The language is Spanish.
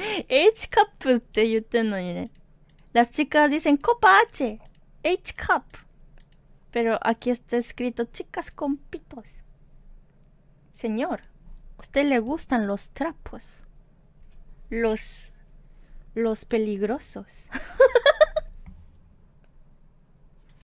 H Las chicas dicen copa H. H cup. Pero aquí está escrito chicas con pitos. Señor, usted le gustan los trapos? Los... los peligrosos.